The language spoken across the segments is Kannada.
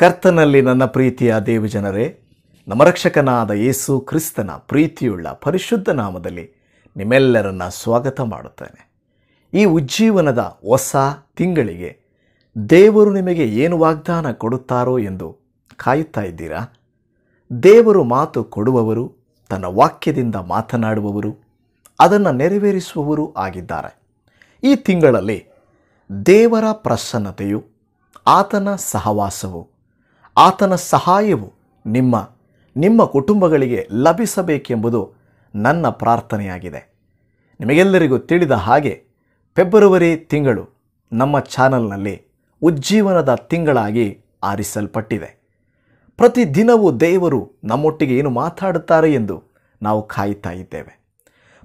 ಕರ್ತನಲ್ಲಿ ನನ್ನ ಪ್ರೀತಿಯ ದೇವಜನರೇ ನಮ್ಮ ರಕ್ಷಕನಾದ ಯೇಸು ಕ್ರಿಸ್ತನ ಪ್ರೀತಿಯುಳ್ಳ ಪರಿಶುದ್ಧ ನಾಮದಲ್ಲಿ ನಿಮ್ಮೆಲ್ಲರನ್ನ ಸ್ವಾಗತ ಮಾಡುತ್ತೇನೆ ಈ ಉಜ್ಜೀವನದ ಹೊಸ ತಿಂಗಳಿಗೆ ದೇವರು ನಿಮಗೆ ಏನು ವಾಗ್ದಾನ ಕೊಡುತ್ತಾರೋ ಎಂದು ಕಾಯುತ್ತಾ ಇದ್ದೀರಾ ದೇವರು ಮಾತು ಕೊಡುವವರು ತನ್ನ ವಾಕ್ಯದಿಂದ ಮಾತನಾಡುವವರು ಅದನ್ನು ನೆರವೇರಿಸುವವರು ಆಗಿದ್ದಾರೆ ಈ ತಿಂಗಳಲ್ಲಿ ದೇವರ ಪ್ರಸನ್ನತೆಯು ಆತನ ಸಹವಾಸವು ಆತನ ಸಹಾಯವು ನಿಮ್ಮ ನಿಮ್ಮ ಕುಟುಂಬಗಳಿಗೆ ಲಭಿಸಬೇಕೆಂಬುದು ನನ್ನ ಪ್ರಾರ್ಥನೆಯಾಗಿದೆ ನಿಮಗೆಲ್ಲರಿಗೂ ತಿಳಿದ ಹಾಗೆ ಫೆಬ್ರವರಿ ತಿಂಗಳು ನಮ್ಮ ಚಾನಲ್ನಲ್ಲಿ ಉಜ್ಜೀವನದ ತಿಂಗಳಾಗಿ ಆರಿಸಲ್ಪಟ್ಟಿದೆ ಪ್ರತಿದಿನವೂ ದೇವರು ನಮ್ಮೊಟ್ಟಿಗೆ ಏನು ಮಾತಾಡುತ್ತಾರೆ ಎಂದು ನಾವು ಕಾಯುತ್ತಾ ಇದ್ದೇವೆ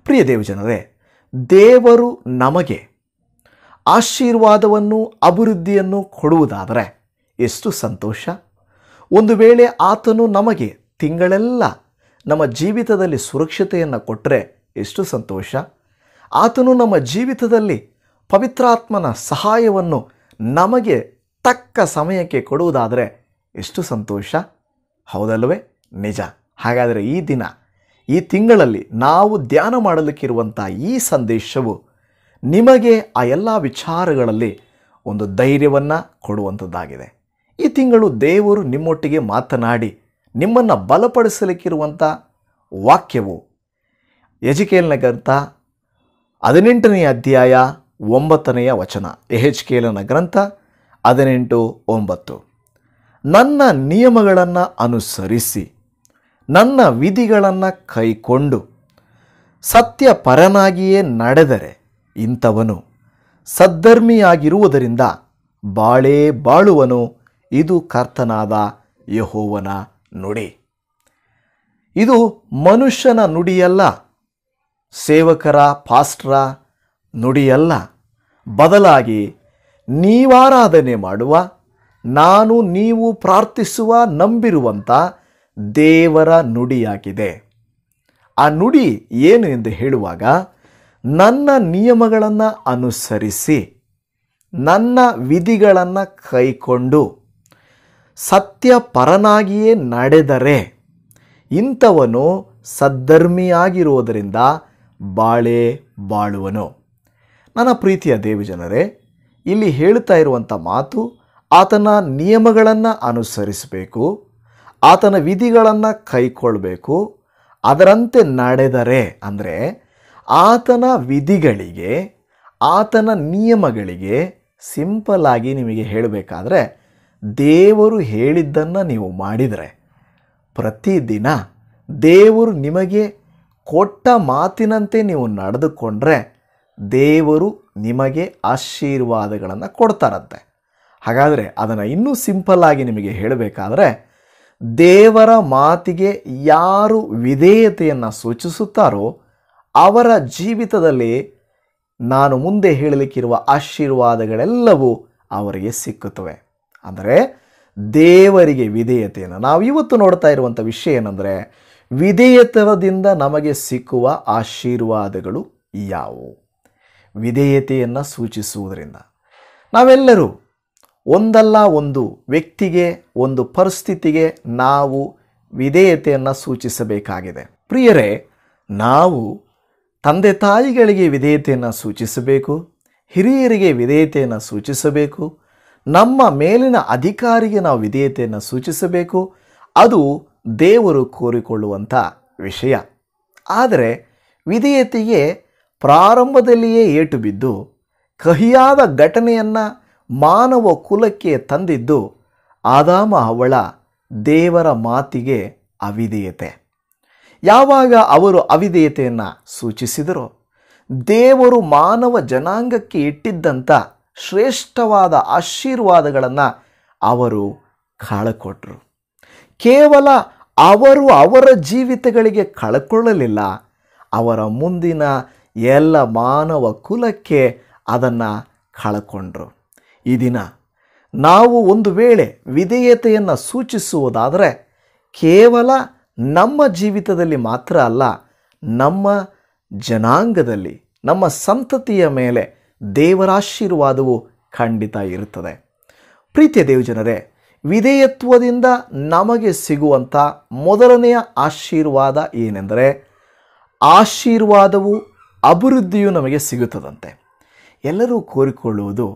ಪ್ರಿಯ ದೇವಜನರೇ ದೇವರು ನಮಗೆ ಆಶೀರ್ವಾದವನ್ನು ಅಭಿವೃದ್ಧಿಯನ್ನು ಕೊಡುವುದಾದರೆ ಎಷ್ಟು ಸಂತೋಷ ಒಂದು ವೇಳೆ ಆತನು ನಮಗೆ ತಿಂಗಳೆಲ್ಲ ನಮ್ಮ ಜೀವಿತದಲ್ಲಿ ಸುರಕ್ಷತೆಯನ್ನು ಕೊಟ್ಟರೆ ಎಷ್ಟು ಸಂತೋಷ ಆತನು ನಮ್ಮ ಜೀವಿತದಲ್ಲಿ ಪವಿತ್ರಾತ್ಮನ ಸಹಾಯವನ್ನು ನಮಗೆ ತಕ್ಕ ಸಮಯಕ್ಕೆ ಕೊಡುವುದಾದರೆ ಎಷ್ಟು ಸಂತೋಷ ಹೌದಲ್ವೇ ನಿಜ ಹಾಗಾದರೆ ಈ ದಿನ ಈ ತಿಂಗಳಲ್ಲಿ ನಾವು ಧ್ಯಾನ ಮಾಡಲಿಕ್ಕಿರುವಂಥ ಈ ಸಂದೇಶವು ನಿಮಗೆ ಆ ಎಲ್ಲ ವಿಚಾರಗಳಲ್ಲಿ ಒಂದು ಧೈರ್ಯವನ್ನು ಕೊಡುವಂಥದ್ದಾಗಿದೆ ಈ ತಿಂಗಳು ದೇವರು ನಿಮ್ಮೊಟ್ಟಿಗೆ ಮಾತನಾಡಿ ನಿಮ್ಮನ್ನು ಬಲಪಡಿಸಲಿಕ್ಕಿರುವಂಥ ವಾಕ್ಯವು ಯಜಿಕೇಲ್ನ ಗ್ರಂಥ ಹದಿನೆಂಟನೆಯ ಅಧ್ಯಾಯ ಒಂಬತ್ತನೆಯ ವಚನ ಕೇಲನ ಗ್ರಂಥ ಹದಿನೆಂಟು ಒಂಬತ್ತು ನನ್ನ ನಿಯಮಗಳನ್ನು ಅನುಸರಿಸಿ ನನ್ನ ವಿಧಿಗಳನ್ನು ಕೈಕೊಂಡು ಸತ್ಯಪರನಾಗಿಯೇ ನಡೆದರೆ ಇಂಥವನು ಸದ್ಧರ್ಮಿಯಾಗಿರುವುದರಿಂದ ಬಾಳೇ ಬಾಳುವನು ಇದು ಕರ್ತನಾದ ಯಹೋವನ ನುಡಿ ಇದು ಮನುಷ್ಯನ ನುಡಿಯಲ್ಲ ಸೇವಕರ ಪಾಸ್ಟ್ರ ನುಡಿಯಲ್ಲ ಬದಲಾಗಿ ನೀವಾರಾಧನೆ ಮಾಡುವ ನಾನು ನೀವು ಪ್ರಾರ್ಥಿಸುವ ನಂಬಿರುವಂಥ ದೇವರ ನುಡಿಯಾಗಿದೆ ಆ ನುಡಿ ಏನು ಎಂದು ಹೇಳುವಾಗ ನನ್ನ ನಿಯಮಗಳನ್ನು ಅನುಸರಿಸಿ ನನ್ನ ವಿಧಿಗಳನ್ನು ಕೈಕೊಂಡು ಸತ್ಯ ಪರನಾಗಿಯೇ ನಡೆದರೆ ಇಂಥವನು ಸದ್ಧರ್ಮಿಯಾಗಿರುವುದರಿಂದ ಬಾಳೆ ಬಾಳುವನು ನನ್ನ ಪ್ರೀತಿಯ ಜನರೇ ಇಲ್ಲಿ ಹೇಳ್ತಾ ಇರುವಂಥ ಮಾತು ಆತನ ನಿಯಮಗಳನ್ನು ಅನುಸರಿಸಬೇಕು ಆತನ ವಿಧಿಗಳನ್ನು ಕೈಕೊಳ್ಬೇಕು ಅದರಂತೆ ನಡೆದರೆ ಅಂದರೆ ಆತನ ವಿಧಿಗಳಿಗೆ ಆತನ ನಿಯಮಗಳಿಗೆ ಸಿಂಪಲ್ ಆಗಿ ನಿಮಗೆ ಹೇಳಬೇಕಾದ್ರೆ ದೇವರು ಹೇಳಿದ್ದನ್ನು ನೀವು ಮಾಡಿದರೆ ಪ್ರತಿದಿನ ದೇವರು ನಿಮಗೆ ಕೊಟ್ಟ ಮಾತಿನಂತೆ ನೀವು ನಡೆದುಕೊಂಡ್ರೆ ದೇವರು ನಿಮಗೆ ಆಶೀರ್ವಾದಗಳನ್ನು ಕೊಡ್ತಾರಂತೆ ಹಾಗಾದರೆ ಅದನ್ನು ಇನ್ನೂ ಸಿಂಪಲ್ ಆಗಿ ನಿಮಗೆ ಹೇಳಬೇಕಾದ್ರೆ ದೇವರ ಮಾತಿಗೆ ಯಾರು ವಿಧೇಯತೆಯನ್ನು ಸೂಚಿಸುತ್ತಾರೋ ಅವರ ಜೀವಿತದಲ್ಲಿ ನಾನು ಮುಂದೆ ಹೇಳಲಿಕ್ಕಿರುವ ಆಶೀರ್ವಾದಗಳೆಲ್ಲವೂ ಅವರಿಗೆ ಸಿಕ್ಕುತ್ತವೆ ಅಂದರೆ ದೇವರಿಗೆ ವಿಧೇಯತೆಯನ್ನು ನಾವು ಇವತ್ತು ನೋಡ್ತಾ ಇರುವಂಥ ವಿಷಯ ಏನಂದರೆ ವಿಧೇಯತದಿಂದ ನಮಗೆ ಸಿಕ್ಕುವ ಆಶೀರ್ವಾದಗಳು ಯಾವುವು ವಿಧೇಯತೆಯನ್ನು ಸೂಚಿಸುವುದರಿಂದ ನಾವೆಲ್ಲರೂ ಒಂದಲ್ಲ ಒಂದು ವ್ಯಕ್ತಿಗೆ ಒಂದು ಪರಿಸ್ಥಿತಿಗೆ ನಾವು ವಿಧೇಯತೆಯನ್ನು ಸೂಚಿಸಬೇಕಾಗಿದೆ ಪ್ರಿಯರೇ ನಾವು ತಂದೆ ತಾಯಿಗಳಿಗೆ ವಿಧೇಯತೆಯನ್ನು ಸೂಚಿಸಬೇಕು ಹಿರಿಯರಿಗೆ ವಿಧೇಯತೆಯನ್ನು ಸೂಚಿಸಬೇಕು ನಮ್ಮ ಮೇಲಿನ ಅಧಿಕಾರಿಗೆ ನಾವು ವಿಧೇಯತೆಯನ್ನು ಸೂಚಿಸಬೇಕು ಅದು ದೇವರು ಕೋರಿಕೊಳ್ಳುವಂಥ ವಿಷಯ ಆದರೆ ವಿಧೇಯತೆಗೆ ಪ್ರಾರಂಭದಲ್ಲಿಯೇ ಏಟು ಬಿದ್ದು ಕಹಿಯಾದ ಘಟನೆಯನ್ನು ಮಾನವ ಕುಲಕ್ಕೆ ತಂದಿದ್ದು ಆದಾಮ ಅವಳ ದೇವರ ಮಾತಿಗೆ ಅವಿಧೇಯತೆ ಯಾವಾಗ ಅವರು ಅವಿಧೇಯತೆಯನ್ನು ಸೂಚಿಸಿದರೋ ದೇವರು ಮಾನವ ಜನಾಂಗಕ್ಕೆ ಇಟ್ಟಿದ್ದಂಥ ಶ್ರೇಷ್ಠವಾದ ಆಶೀರ್ವಾದಗಳನ್ನು ಅವರು ಕಳಕೊಟ್ರು ಕೇವಲ ಅವರು ಅವರ ಜೀವಿತಗಳಿಗೆ ಕಳ್ಕೊಳ್ಳಲಿಲ್ಲ ಅವರ ಮುಂದಿನ ಎಲ್ಲ ಮಾನವ ಕುಲಕ್ಕೆ ಅದನ್ನು ಕಳ್ಕೊಂಡ್ರು ಈ ದಿನ ನಾವು ಒಂದು ವೇಳೆ ವಿಧೇಯತೆಯನ್ನು ಸೂಚಿಸುವುದಾದರೆ ಕೇವಲ ನಮ್ಮ ಜೀವಿತದಲ್ಲಿ ಮಾತ್ರ ಅಲ್ಲ ನಮ್ಮ ಜನಾಂಗದಲ್ಲಿ ನಮ್ಮ ಸಂತತಿಯ ಮೇಲೆ ದೇವರಾಶೀರ್ವಾದವು ಖಂಡಿತ ಇರುತ್ತದೆ ಪ್ರೀತಿಯ ದೇವಜನರೇ ವಿಧೇಯತ್ವದಿಂದ ನಮಗೆ ಸಿಗುವಂಥ ಮೊದಲನೆಯ ಆಶೀರ್ವಾದ ಏನೆಂದರೆ ಆಶೀರ್ವಾದವು ಅಭಿವೃದ್ಧಿಯು ನಮಗೆ ಸಿಗುತ್ತದಂತೆ ಎಲ್ಲರೂ ಕೋರಿಕೊಳ್ಳುವುದು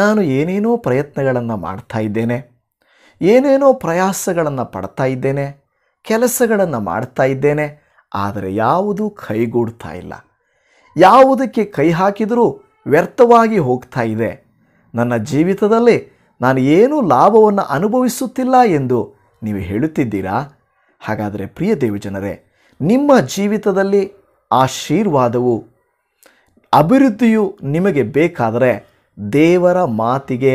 ನಾನು ಏನೇನೋ ಪ್ರಯತ್ನಗಳನ್ನು ಮಾಡ್ತಾ ಇದ್ದೇನೆ ಏನೇನೋ ಪ್ರಯಾಸಗಳನ್ನು ಪಡ್ತಾ ಇದ್ದೇನೆ ಕೆಲಸಗಳನ್ನು ಮಾಡ್ತಾ ಇದ್ದೇನೆ ಆದರೆ ಯಾವುದೂ ಕೈಗೂಡ್ತಾ ಇಲ್ಲ ಯಾವುದಕ್ಕೆ ಕೈ ಹಾಕಿದರೂ ವ್ಯರ್ಥವಾಗಿ ಹೋಗ್ತಾ ಇದೆ ನನ್ನ ಜೀವಿತದಲ್ಲಿ ನಾನು ಏನೂ ಲಾಭವನ್ನು ಅನುಭವಿಸುತ್ತಿಲ್ಲ ಎಂದು ನೀವು ಹೇಳುತ್ತಿದ್ದೀರಾ ಹಾಗಾದರೆ ಪ್ರಿಯ ದೇವಜನರೇ ನಿಮ್ಮ ಜೀವಿತದಲ್ಲಿ ಆಶೀರ್ವಾದವು ಅಭಿವೃದ್ಧಿಯು ನಿಮಗೆ ಬೇಕಾದರೆ ದೇವರ ಮಾತಿಗೆ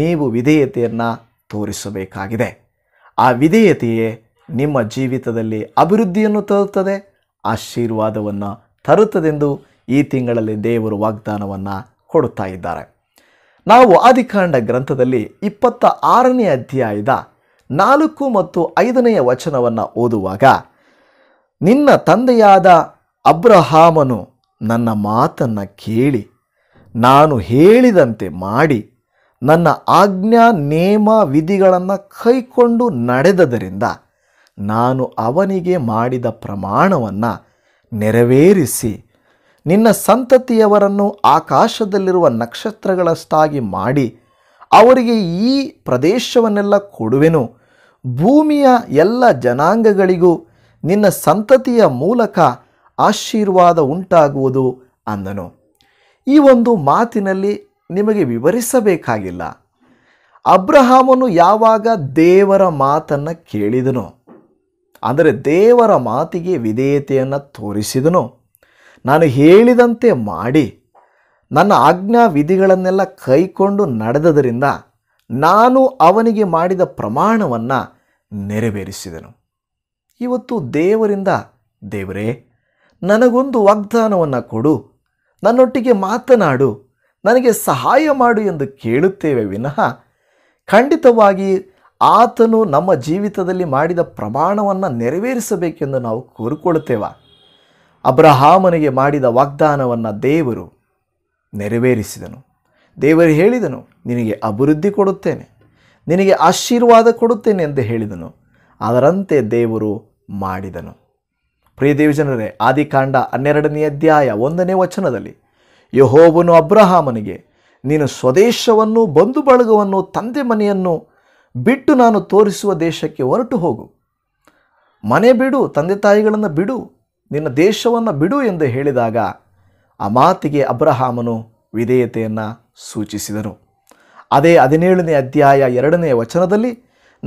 ನೀವು ವಿಧೇಯತೆಯನ್ನು ತೋರಿಸಬೇಕಾಗಿದೆ ಆ ವಿಧೇಯತೆಯೇ ನಿಮ್ಮ ಜೀವಿತದಲ್ಲಿ ಅಭಿವೃದ್ಧಿಯನ್ನು ತರುತ್ತದೆ ಆಶೀರ್ವಾದವನ್ನು ತರುತ್ತದೆಂದು ಈ ತಿಂಗಳಲ್ಲಿ ದೇವರು ವಾಗ್ದಾನವನ್ನು ಕೊಡುತ್ತಾ ಇದ್ದಾರೆ ನಾವು ಆದಿಕಾಂಡ ಗ್ರಂಥದಲ್ಲಿ ಇಪ್ಪತ್ತ ಆರನೇ ಅಧ್ಯಾಯದ ನಾಲ್ಕು ಮತ್ತು ಐದನೆಯ ವಚನವನ್ನು ಓದುವಾಗ ನಿನ್ನ ತಂದೆಯಾದ ಅಬ್ರಹಾಮನು ನನ್ನ ಮಾತನ್ನು ಕೇಳಿ ನಾನು ಹೇಳಿದಂತೆ ಮಾಡಿ ನನ್ನ ಆಜ್ಞಾ ನೇಮ ವಿಧಿಗಳನ್ನು ಕೈಕೊಂಡು ನಡೆದದರಿಂದ ನಾನು ಅವನಿಗೆ ಮಾಡಿದ ಪ್ರಮಾಣವನ್ನು ನೆರವೇರಿಸಿ ನಿನ್ನ ಸಂತತಿಯವರನ್ನು ಆಕಾಶದಲ್ಲಿರುವ ನಕ್ಷತ್ರಗಳಷ್ಟಾಗಿ ಮಾಡಿ ಅವರಿಗೆ ಈ ಪ್ರದೇಶವನ್ನೆಲ್ಲ ಕೊಡುವೆನು ಭೂಮಿಯ ಎಲ್ಲ ಜನಾಂಗಗಳಿಗೂ ನಿನ್ನ ಸಂತತಿಯ ಮೂಲಕ ಆಶೀರ್ವಾದ ಉಂಟಾಗುವುದು ಅಂದನು ಈ ಒಂದು ಮಾತಿನಲ್ಲಿ ನಿಮಗೆ ವಿವರಿಸಬೇಕಾಗಿಲ್ಲ ಅಬ್ರಹಾಮನು ಯಾವಾಗ ದೇವರ ಮಾತನ್ನು ಕೇಳಿದನು ಅಂದರೆ ದೇವರ ಮಾತಿಗೆ ವಿಧೇಯತೆಯನ್ನು ತೋರಿಸಿದನು ನಾನು ಹೇಳಿದಂತೆ ಮಾಡಿ ನನ್ನ ಆಜ್ಞಾ ವಿಧಿಗಳನ್ನೆಲ್ಲ ಕೈಕೊಂಡು ನಡೆದದರಿಂದ ನಾನು ಅವನಿಗೆ ಮಾಡಿದ ಪ್ರಮಾಣವನ್ನು ನೆರವೇರಿಸಿದನು ಇವತ್ತು ದೇವರಿಂದ ದೇವರೇ ನನಗೊಂದು ವಾಗ್ದಾನವನ್ನು ಕೊಡು ನನ್ನೊಟ್ಟಿಗೆ ಮಾತನಾಡು ನನಗೆ ಸಹಾಯ ಮಾಡು ಎಂದು ಕೇಳುತ್ತೇವೆ ವಿನಃ ಖಂಡಿತವಾಗಿ ಆತನು ನಮ್ಮ ಜೀವಿತದಲ್ಲಿ ಮಾಡಿದ ಪ್ರಮಾಣವನ್ನು ನೆರವೇರಿಸಬೇಕೆಂದು ನಾವು ಕೋರಿಕೊಳ್ಳುತ್ತೇವೆ ಅಬ್ರಹಾಮನಿಗೆ ಮಾಡಿದ ವಾಗ್ದಾನವನ್ನು ದೇವರು ನೆರವೇರಿಸಿದನು ದೇವರು ಹೇಳಿದನು ನಿನಗೆ ಅಭಿವೃದ್ಧಿ ಕೊಡುತ್ತೇನೆ ನಿನಗೆ ಆಶೀರ್ವಾದ ಕೊಡುತ್ತೇನೆ ಎಂದು ಹೇಳಿದನು ಅದರಂತೆ ದೇವರು ಮಾಡಿದನು ಪ್ರಿಯ ದೇವಜನರೇ ಆದಿಕಾಂಡ ಹನ್ನೆರಡನೇ ಅಧ್ಯಾಯ ಒಂದನೇ ವಚನದಲ್ಲಿ ಯಹೋಬನು ಅಬ್ರಹಾಮನಿಗೆ ನೀನು ಸ್ವದೇಶವನ್ನು ಬಂಧು ಬಳಗವನ್ನು ತಂದೆ ಮನೆಯನ್ನು ಬಿಟ್ಟು ನಾನು ತೋರಿಸುವ ದೇಶಕ್ಕೆ ಹೊರಟು ಹೋಗು ಮನೆ ಬಿಡು ತಂದೆ ತಾಯಿಗಳನ್ನು ಬಿಡು ನಿನ್ನ ದೇಶವನ್ನು ಬಿಡು ಎಂದು ಹೇಳಿದಾಗ ಆ ಮಾತಿಗೆ ಅಬ್ರಹಾಮನು ವಿಧೇಯತೆಯನ್ನು ಸೂಚಿಸಿದನು ಅದೇ ಹದಿನೇಳನೇ ಅಧ್ಯಾಯ ಎರಡನೇ ವಚನದಲ್ಲಿ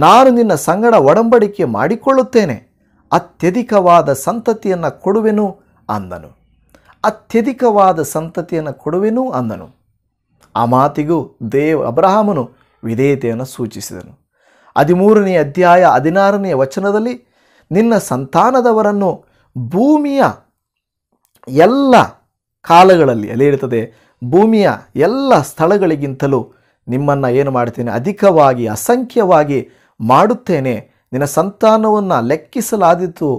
ನಾನು ನಿನ್ನ ಸಂಗಡ ಒಡಂಬಡಿಕೆ ಮಾಡಿಕೊಳ್ಳುತ್ತೇನೆ ಅತ್ಯಧಿಕವಾದ ಸಂತತಿಯನ್ನು ಕೊಡುವೆನು ಅಂದನು ಅತ್ಯಧಿಕವಾದ ಸಂತತಿಯನ್ನು ಕೊಡುವೆನು ಅಂದನು ಆ ಮಾತಿಗೂ ದೇವ್ ಅಬ್ರಹಾಮನು ವಿಧೇಯತೆಯನ್ನು ಸೂಚಿಸಿದನು ಹದಿಮೂರನೇ ಅಧ್ಯಾಯ ಹದಿನಾರನೆಯ ವಚನದಲ್ಲಿ ನಿನ್ನ ಸಂತಾನದವರನ್ನು ಭೂಮಿಯ ಎಲ್ಲ ಕಾಲಗಳಲ್ಲಿ ಎಲ್ಲಿರ್ತದೆ ಭೂಮಿಯ ಎಲ್ಲ ಸ್ಥಳಗಳಿಗಿಂತಲೂ ನಿಮ್ಮನ್ನು ಏನು ಮಾಡ್ತೇನೆ ಅಧಿಕವಾಗಿ ಅಸಂಖ್ಯವಾಗಿ ಮಾಡುತ್ತೇನೆ ನಿನ್ನ ಸಂತಾನವನ್ನು ಲೆಕ್ಕಿಸಲಾದೀತು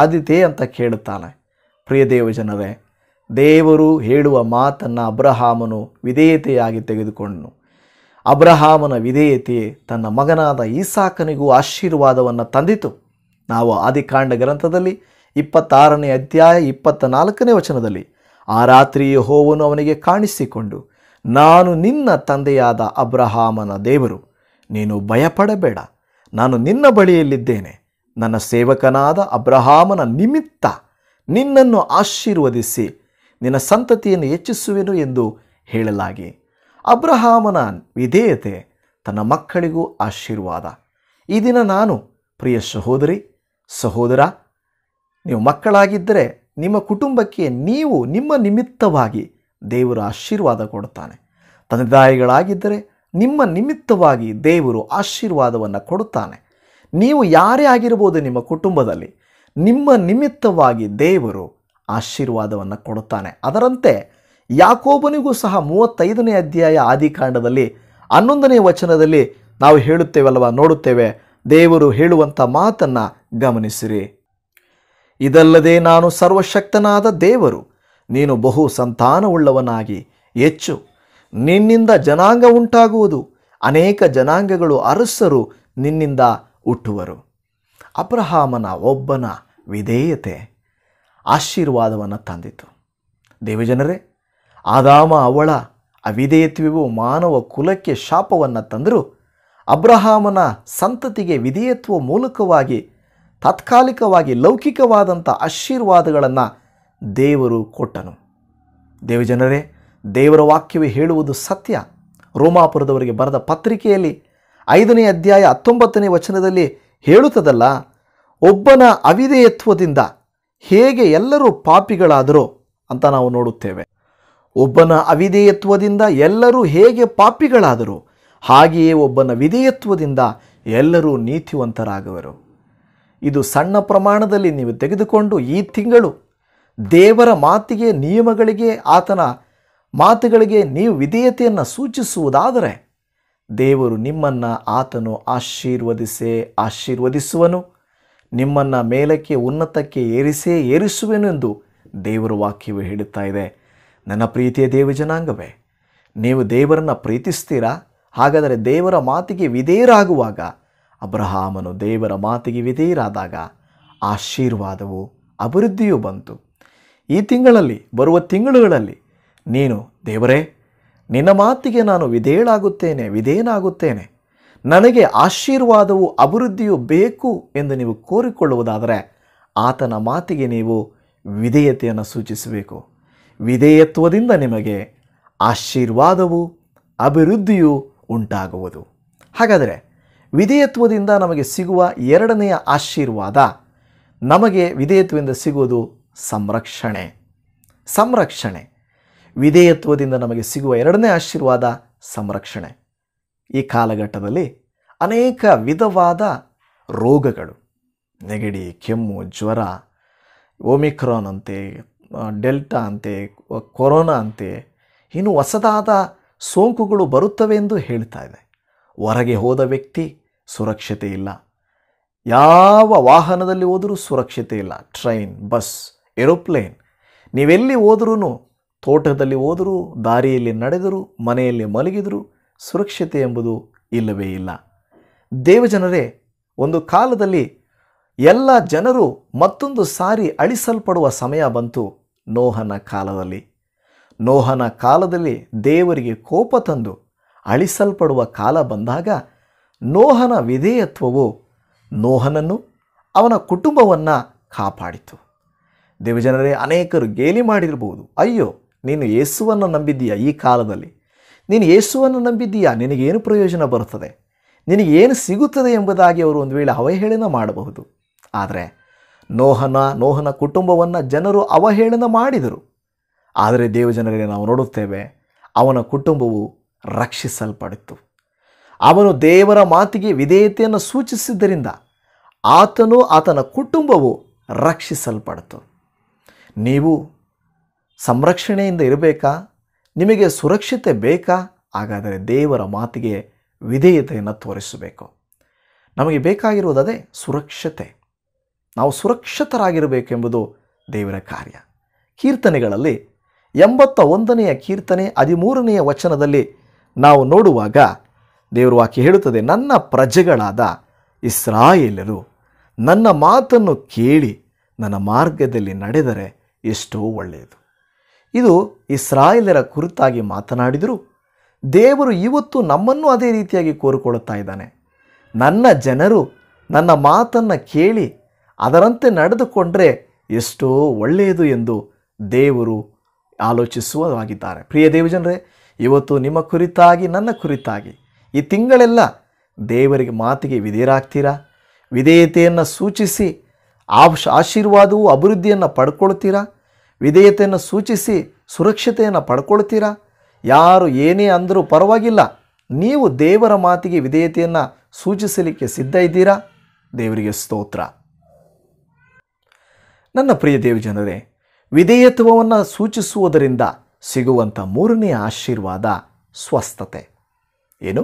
ಆದಿತೇ ಅಂತ ಕೇಳುತ್ತಾನೆ ಪ್ರಿಯ ದೇವಜನರೇ ದೇವರು ಹೇಳುವ ಮಾತನ್ನು ಅಬ್ರಹಾಮನು ವಿಧೇಯತೆಯಾಗಿ ತೆಗೆದುಕೊಂಡನು ಅಬ್ರಹಾಮನ ವಿಧೇಯತೆ ತನ್ನ ಮಗನಾದ ಈಸಾಕನಿಗೂ ಆಶೀರ್ವಾದವನ್ನು ತಂದಿತು ನಾವು ಆದಿಕಾಂಡ ಗ್ರಂಥದಲ್ಲಿ ಇಪ್ಪತ್ತಾರನೇ ಅಧ್ಯಾಯ ಇಪ್ಪತ್ತ ನಾಲ್ಕನೇ ವಚನದಲ್ಲಿ ಆ ರಾತ್ರಿಯೇ ಹೋವನು ಅವನಿಗೆ ಕಾಣಿಸಿಕೊಂಡು ನಾನು ನಿನ್ನ ತಂದೆಯಾದ ಅಬ್ರಹಾಮನ ದೇವರು ನೀನು ಭಯಪಡಬೇಡ ನಾನು ನಿನ್ನ ಬಳಿಯಲ್ಲಿದ್ದೇನೆ ನನ್ನ ಸೇವಕನಾದ ಅಬ್ರಹಾಮನ ನಿಮಿತ್ತ ನಿನ್ನನ್ನು ಆಶೀರ್ವದಿಸಿ ನಿನ್ನ ಸಂತತಿಯನ್ನು ಹೆಚ್ಚಿಸುವೆನು ಎಂದು ಹೇಳಲಾಗಿ ಅಬ್ರಹಾಮನ ವಿಧೇಯತೆ ತನ್ನ ಮಕ್ಕಳಿಗೂ ಆಶೀರ್ವಾದ ಈ ದಿನ ನಾನು ಪ್ರಿಯ ಸಹೋದರಿ ಸಹೋದರ ನೀವು ಮಕ್ಕಳಾಗಿದ್ದರೆ ನಿಮ್ಮ ಕುಟುಂಬಕ್ಕೆ ನೀವು ನಿಮ್ಮ ನಿಮಿತ್ತವಾಗಿ ದೇವರ ಆಶೀರ್ವಾದ ಕೊಡುತ್ತಾನೆ ತಾಯಿಗಳಾಗಿದ್ದರೆ ನಿಮ್ಮ ನಿಮಿತ್ತವಾಗಿ ದೇವರು ಆಶೀರ್ವಾದವನ್ನು ಕೊಡುತ್ತಾನೆ ನೀವು ಯಾರೇ ಆಗಿರ್ಬೋದು ನಿಮ್ಮ ಕುಟುಂಬದಲ್ಲಿ ನಿಮ್ಮ ನಿಮಿತ್ತವಾಗಿ ದೇವರು ಆಶೀರ್ವಾದವನ್ನು ಕೊಡುತ್ತಾನೆ ಅದರಂತೆ ಯಾಕೋಬನಿಗೂ ಸಹ ಮೂವತ್ತೈದನೇ ಅಧ್ಯಾಯ ಆದಿಕಾಂಡದಲ್ಲಿ ಹನ್ನೊಂದನೇ ವಚನದಲ್ಲಿ ನಾವು ಹೇಳುತ್ತೇವಲ್ವ ನೋಡುತ್ತೇವೆ ದೇವರು ಹೇಳುವಂಥ ಮಾತನ್ನು ಗಮನಿಸಿರಿ ಇದಲ್ಲದೆ ನಾನು ಸರ್ವಶಕ್ತನಾದ ದೇವರು ನೀನು ಬಹು ಸಂತಾನವುಳ್ಳವನಾಗಿ ಹೆಚ್ಚು ನಿನ್ನಿಂದ ಜನಾಂಗ ಉಂಟಾಗುವುದು ಅನೇಕ ಜನಾಂಗಗಳು ಅರಸರು ನಿನ್ನಿಂದ ಹುಟ್ಟುವರು ಅಬ್ರಹಾಮನ ಒಬ್ಬನ ವಿಧೇಯತೆ ಆಶೀರ್ವಾದವನ್ನು ತಂದಿತು ದೇವಜನರೇ ಆದಾಮ ಅವಳ ಅವಿಧೇಯತ್ವವು ಮಾನವ ಕುಲಕ್ಕೆ ಶಾಪವನ್ನು ತಂದರೂ ಅಬ್ರಹಾಮನ ಸಂತತಿಗೆ ವಿಧೇಯತ್ವ ಮೂಲಕವಾಗಿ ತಾತ್ಕಾಲಿಕವಾಗಿ ಲೌಕಿಕವಾದಂಥ ಆಶೀರ್ವಾದಗಳನ್ನು ದೇವರು ಕೊಟ್ಟನು ದೇವಜನರೇ ದೇವರ ವಾಕ್ಯವೇ ಹೇಳುವುದು ಸತ್ಯ ರೋಮಾಪುರದವರಿಗೆ ಬರೆದ ಪತ್ರಿಕೆಯಲ್ಲಿ ಐದನೇ ಅಧ್ಯಾಯ ಹತ್ತೊಂಬತ್ತನೇ ವಚನದಲ್ಲಿ ಹೇಳುತ್ತದಲ್ಲ ಒಬ್ಬನ ಅವಿಧೇಯತ್ವದಿಂದ ಹೇಗೆ ಎಲ್ಲರೂ ಪಾಪಿಗಳಾದರೋ ಅಂತ ನಾವು ನೋಡುತ್ತೇವೆ ಒಬ್ಬನ ಅವಿಧೇಯತ್ವದಿಂದ ಎಲ್ಲರೂ ಹೇಗೆ ಪಾಪಿಗಳಾದರು ಹಾಗೆಯೇ ಒಬ್ಬನ ವಿಧೇಯತ್ವದಿಂದ ಎಲ್ಲರೂ ನೀತಿವಂತರಾಗುವರು ಇದು ಸಣ್ಣ ಪ್ರಮಾಣದಲ್ಲಿ ನೀವು ತೆಗೆದುಕೊಂಡು ಈ ತಿಂಗಳು ದೇವರ ಮಾತಿಗೆ ನಿಯಮಗಳಿಗೆ ಆತನ ಮಾತುಗಳಿಗೆ ನೀವು ವಿಧೇಯತೆಯನ್ನು ಸೂಚಿಸುವುದಾದರೆ ದೇವರು ನಿಮ್ಮನ್ನು ಆತನು ಆಶೀರ್ವದಿಸೇ ಆಶೀರ್ವದಿಸುವನು ನಿಮ್ಮನ್ನು ಮೇಲಕ್ಕೆ ಉನ್ನತಕ್ಕೆ ಏರಿಸೇ ಎಂದು ದೇವರ ವಾಕ್ಯವು ಹೇಳುತ್ತಾ ಇದೆ ನನ್ನ ಪ್ರೀತಿಯ ದೇವಜನಾಂಗವೇ ನೀವು ದೇವರನ್ನು ಪ್ರೀತಿಸ್ತೀರಾ ಹಾಗಾದರೆ ದೇವರ ಮಾತಿಗೆ ವಿಧೇಯರಾಗುವಾಗ ಅಬ್ರಹಾಮನು ದೇವರ ಮಾತಿಗೆ ವಿಧೇಯರಾದಾಗ ಆಶೀರ್ವಾದವು ಅಭಿವೃದ್ಧಿಯೂ ಬಂತು ಈ ತಿಂಗಳಲ್ಲಿ ಬರುವ ತಿಂಗಳುಗಳಲ್ಲಿ ನೀನು ದೇವರೇ ನಿನ್ನ ಮಾತಿಗೆ ನಾನು ವಿಧೇಳಾಗುತ್ತೇನೆ ವಿಧೇಯನಾಗುತ್ತೇನೆ ನನಗೆ ಆಶೀರ್ವಾದವು ಅಭಿವೃದ್ಧಿಯೂ ಬೇಕು ಎಂದು ನೀವು ಕೋರಿಕೊಳ್ಳುವುದಾದರೆ ಆತನ ಮಾತಿಗೆ ನೀವು ವಿಧೇಯತೆಯನ್ನು ಸೂಚಿಸಬೇಕು ವಿಧೇಯತ್ವದಿಂದ ನಿಮಗೆ ಆಶೀರ್ವಾದವು ಅಭಿವೃದ್ಧಿಯು ಉಂಟಾಗುವುದು ಹಾಗಾದರೆ ವಿಧೇಯತ್ವದಿಂದ ನಮಗೆ ಸಿಗುವ ಎರಡನೆಯ ಆಶೀರ್ವಾದ ನಮಗೆ ವಿಧೇಯತ್ವದಿಂದ ಸಿಗುವುದು ಸಂರಕ್ಷಣೆ ಸಂರಕ್ಷಣೆ ವಿಧೇಯತ್ವದಿಂದ ನಮಗೆ ಸಿಗುವ ಎರಡನೇ ಆಶೀರ್ವಾದ ಸಂರಕ್ಷಣೆ ಈ ಕಾಲಘಟ್ಟದಲ್ಲಿ ಅನೇಕ ವಿಧವಾದ ರೋಗಗಳು ನೆಗಡಿ ಕೆಮ್ಮು ಜ್ವರ ಓಮಿಕ್ರಾನ್ ಅಂತೆ ಡೆಲ್ಟಾ ಅಂತೆ ಕೊರೋನಾ ಅಂತೆ ಇನ್ನು ಹೊಸದಾದ ಸೋಂಕುಗಳು ಬರುತ್ತವೆ ಎಂದು ಹೇಳ್ತಾ ಇದೆ ಹೊರಗೆ ಹೋದ ವ್ಯಕ್ತಿ ಸುರಕ್ಷತೆ ಇಲ್ಲ ಯಾವ ವಾಹನದಲ್ಲಿ ಹೋದರೂ ಸುರಕ್ಷತೆ ಇಲ್ಲ ಟ್ರೈನ್ ಬಸ್ ಏರೋಪ್ಲೇನ್ ನೀವೆಲ್ಲಿ ಹೋದ್ರೂ ತೋಟದಲ್ಲಿ ಹೋದರೂ ದಾರಿಯಲ್ಲಿ ನಡೆದರೂ ಮನೆಯಲ್ಲಿ ಮಲಗಿದರೂ ಸುರಕ್ಷತೆ ಎಂಬುದು ಇಲ್ಲವೇ ಇಲ್ಲ ದೇವಜನರೇ ಒಂದು ಕಾಲದಲ್ಲಿ ಎಲ್ಲ ಜನರು ಮತ್ತೊಂದು ಸಾರಿ ಅಳಿಸಲ್ಪಡುವ ಸಮಯ ಬಂತು ನೋಹನ ಕಾಲದಲ್ಲಿ ನೋಹನ ಕಾಲದಲ್ಲಿ ದೇವರಿಗೆ ಕೋಪ ತಂದು ಅಳಿಸಲ್ಪಡುವ ಕಾಲ ಬಂದಾಗ ನೋಹನ ವಿಧೇಯತ್ವವು ನೋಹನನ್ನು ಅವನ ಕುಟುಂಬವನ್ನು ಕಾಪಾಡಿತು ದೇವಜನರೇ ಅನೇಕರು ಗೇಲಿ ಮಾಡಿರಬಹುದು ಅಯ್ಯೋ ನೀನು ಯೇಸುವನ್ನು ನಂಬಿದ್ದೀಯಾ ಈ ಕಾಲದಲ್ಲಿ ನೀನು ಯೇಸುವನ್ನು ನಂಬಿದ್ದೀಯಾ ನಿನಗೇನು ಪ್ರಯೋಜನ ಬರುತ್ತದೆ ನಿನಗೇನು ಸಿಗುತ್ತದೆ ಎಂಬುದಾಗಿ ಅವರು ಒಂದು ವೇಳೆ ಅವಹೇಳನ ಮಾಡಬಹುದು ಆದರೆ ನೋಹನ ನೋಹನ ಕುಟುಂಬವನ್ನು ಜನರು ಅವಹೇಳನ ಮಾಡಿದರು ಆದರೆ ದೇವಜನರಿಗೆ ನಾವು ನೋಡುತ್ತೇವೆ ಅವನ ಕುಟುಂಬವು ರಕ್ಷಿಸಲ್ಪಡಿತು ಅವನು ದೇವರ ಮಾತಿಗೆ ವಿಧೇಯತೆಯನ್ನು ಸೂಚಿಸಿದ್ದರಿಂದ ಆತನು ಆತನ ಕುಟುಂಬವು ರಕ್ಷಿಸಲ್ಪಡ್ತು ನೀವು ಸಂರಕ್ಷಣೆಯಿಂದ ಇರಬೇಕಾ ನಿಮಗೆ ಸುರಕ್ಷತೆ ಬೇಕಾ ಹಾಗಾದರೆ ದೇವರ ಮಾತಿಗೆ ವಿಧೇಯತೆಯನ್ನು ತೋರಿಸಬೇಕು ನಮಗೆ ಬೇಕಾಗಿರುವುದೇ ಸುರಕ್ಷತೆ ನಾವು ಸುರಕ್ಷಿತರಾಗಿರಬೇಕೆಂಬುದು ದೇವರ ಕಾರ್ಯ ಕೀರ್ತನೆಗಳಲ್ಲಿ ಎಂಬತ್ತ ಒಂದನೆಯ ಕೀರ್ತನೆ ಹದಿಮೂರನೆಯ ವಚನದಲ್ಲಿ ನಾವು ನೋಡುವಾಗ ದೇವರು ವಾಕ್ಯ ಹೇಳುತ್ತದೆ ನನ್ನ ಪ್ರಜೆಗಳಾದ ಇಸ್ರಾಯೇಲರು ನನ್ನ ಮಾತನ್ನು ಕೇಳಿ ನನ್ನ ಮಾರ್ಗದಲ್ಲಿ ನಡೆದರೆ ಎಷ್ಟೋ ಒಳ್ಳೆಯದು ಇದು ಇಸ್ರಾಯೇಲರ ಕುರಿತಾಗಿ ಮಾತನಾಡಿದರೂ ದೇವರು ಇವತ್ತು ನಮ್ಮನ್ನು ಅದೇ ರೀತಿಯಾಗಿ ಕೋರಿಕೊಳ್ಳುತ್ತಾ ಇದ್ದಾನೆ ನನ್ನ ಜನರು ನನ್ನ ಮಾತನ್ನು ಕೇಳಿ ಅದರಂತೆ ನಡೆದುಕೊಂಡರೆ ಎಷ್ಟೋ ಒಳ್ಳೆಯದು ಎಂದು ದೇವರು ಆಲೋಚಿಸುವಾಗಿದ್ದಾರೆ ಪ್ರಿಯ ದೇವಜನರೇ ಇವತ್ತು ನಿಮ್ಮ ಕುರಿತಾಗಿ ನನ್ನ ಕುರಿತಾಗಿ ಈ ತಿಂಗಳೆಲ್ಲ ದೇವರಿಗೆ ಮಾತಿಗೆ ವಿಧೇಯರಾಗ್ತೀರಾ ವಿಧೇಯತೆಯನ್ನು ಸೂಚಿಸಿ ಆಶ್ ಆಶೀರ್ವಾದವು ಅಭಿವೃದ್ಧಿಯನ್ನು ಪಡ್ಕೊಳ್ತೀರಾ ವಿಧೇಯತೆಯನ್ನು ಸೂಚಿಸಿ ಸುರಕ್ಷತೆಯನ್ನು ಪಡ್ಕೊಳ್ತೀರಾ ಯಾರು ಏನೇ ಅಂದರೂ ಪರವಾಗಿಲ್ಲ ನೀವು ದೇವರ ಮಾತಿಗೆ ವಿಧೇಯತೆಯನ್ನು ಸೂಚಿಸಲಿಕ್ಕೆ ಸಿದ್ಧ ಇದ್ದೀರಾ ದೇವರಿಗೆ ಸ್ತೋತ್ರ ನನ್ನ ಪ್ರಿಯ ದೇವಜನರೇ ವಿಧೇಯತ್ವವನ್ನು ಸೂಚಿಸುವುದರಿಂದ ಸಿಗುವಂಥ ಮೂರನೇ ಆಶೀರ್ವಾದ ಸ್ವಸ್ಥತೆ ಏನು